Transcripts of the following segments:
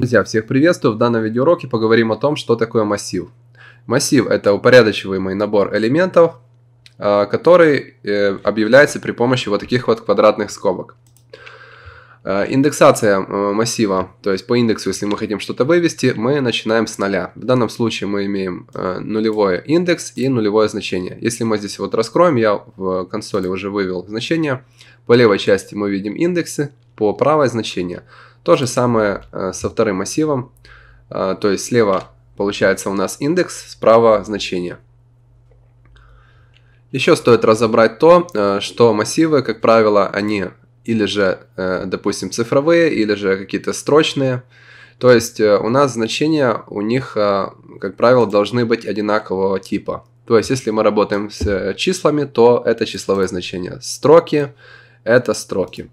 Друзья, всех приветствую! В данном видеоуроке поговорим о том, что такое массив. Массив – это упорядочиваемый набор элементов, а, который э, объявляется при помощи вот таких вот квадратных скобок. А, индексация массива, то есть по индексу, если мы хотим что-то вывести, мы начинаем с нуля. В данном случае мы имеем э, нулевой индекс и нулевое значение. Если мы здесь вот раскроем, я в консоли уже вывел значение. По левой части мы видим индексы, по правой значения. То же самое э, со вторым массивом. Э, то есть слева получается у нас индекс, справа значение. Еще стоит разобрать то, э, что массивы, как правило, они или же, допустим, цифровые, или же какие-то строчные. То есть у нас значения у них, как правило, должны быть одинакового типа. То есть если мы работаем с числами, то это числовые значения. Строки – это строки.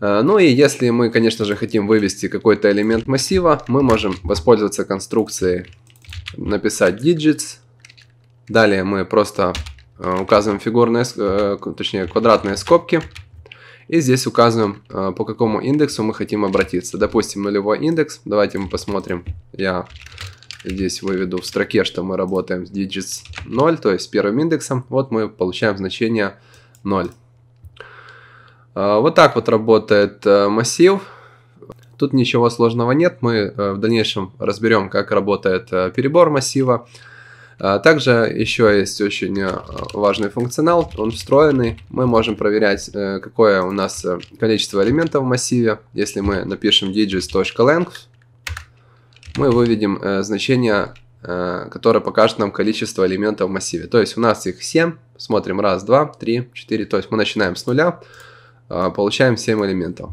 Э, ну и если мы, конечно же, хотим вывести какой-то элемент массива, мы можем воспользоваться конструкцией написать digits. Далее мы просто э, указываем фигурные, э, точнее квадратные скобки. И здесь указываем, по какому индексу мы хотим обратиться. Допустим, нулевой индекс. Давайте мы посмотрим. Я здесь выведу в строке, что мы работаем с digits 0, то есть с первым индексом. Вот мы получаем значение 0. Э, вот так вот работает э, массив. Тут ничего сложного нет, мы э, в дальнейшем разберем, как работает перебор массива. Также еще есть очень важный функционал, он встроенный. Мы можем проверять, какое у нас количество элементов в массиве. Если мы напишем digits.length, мы выведем значение, которое покажет нам количество элементов в массиве. То есть у нас их 7, смотрим 1, 2, 3, 4, то есть мы начинаем с нуля. А, получаем 7 элементов.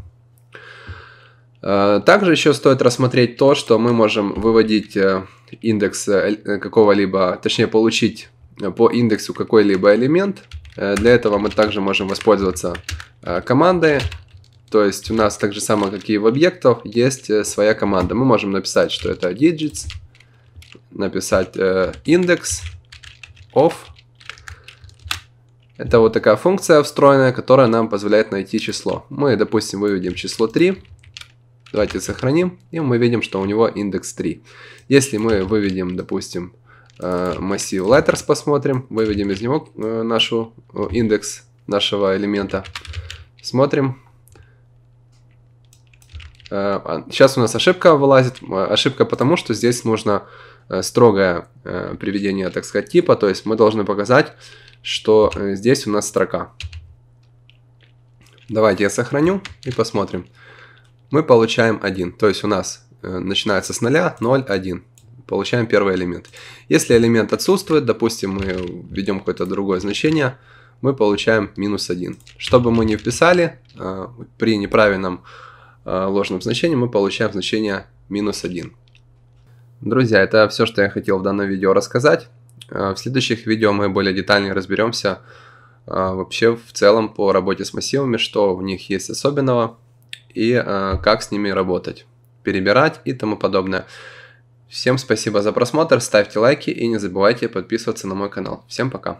А, также еще стоит рассмотреть то, что мы можем выводить э, индекс э, э, какого-либо, точнее получить по индексу какой-либо элемент. Для этого мы также можем воспользоваться командой. То есть у нас так же самое, как и в объектах, есть своя команда. Мы можем написать, что это digits, написать index of это вот такая функция встроенная, которая нам позволяет найти число. Мы, допустим, выведем число 3. Давайте сохраним. И мы видим, что у него индекс 3. Если мы выведем, допустим, э, массив letters, посмотрим. Выведем из него э, нашу э, индекс нашего элемента. Смотрим. А, сейчас у нас ошибка вылазит. Ошибка потому, что здесь нужно строгое приведение, так сказать, типа. То есть мы должны показать что э, здесь у нас строка. Давайте я сохраню и посмотрим. Мы получаем 1, то есть у нас э, начинается с 0, 0, 1. Получаем первый элемент. Если элемент отсутствует, допустим, мы введем какое-то другое значение, мы получаем минус 1. Что бы мы ни вписали, э, при неправильном ложном значении мы получаем значение минус 1. Друзья, это все, что я хотел в данном видео рассказать. Э, в следующих видео мы более детально разберемся э, вообще в целом по работе с массивами, что в них есть особенного и э, как с ними работать, перебирать и тому подобное. Всем спасибо за просмотр, ставьте лайки и не забывайте подписываться на мой канал. Всем пока!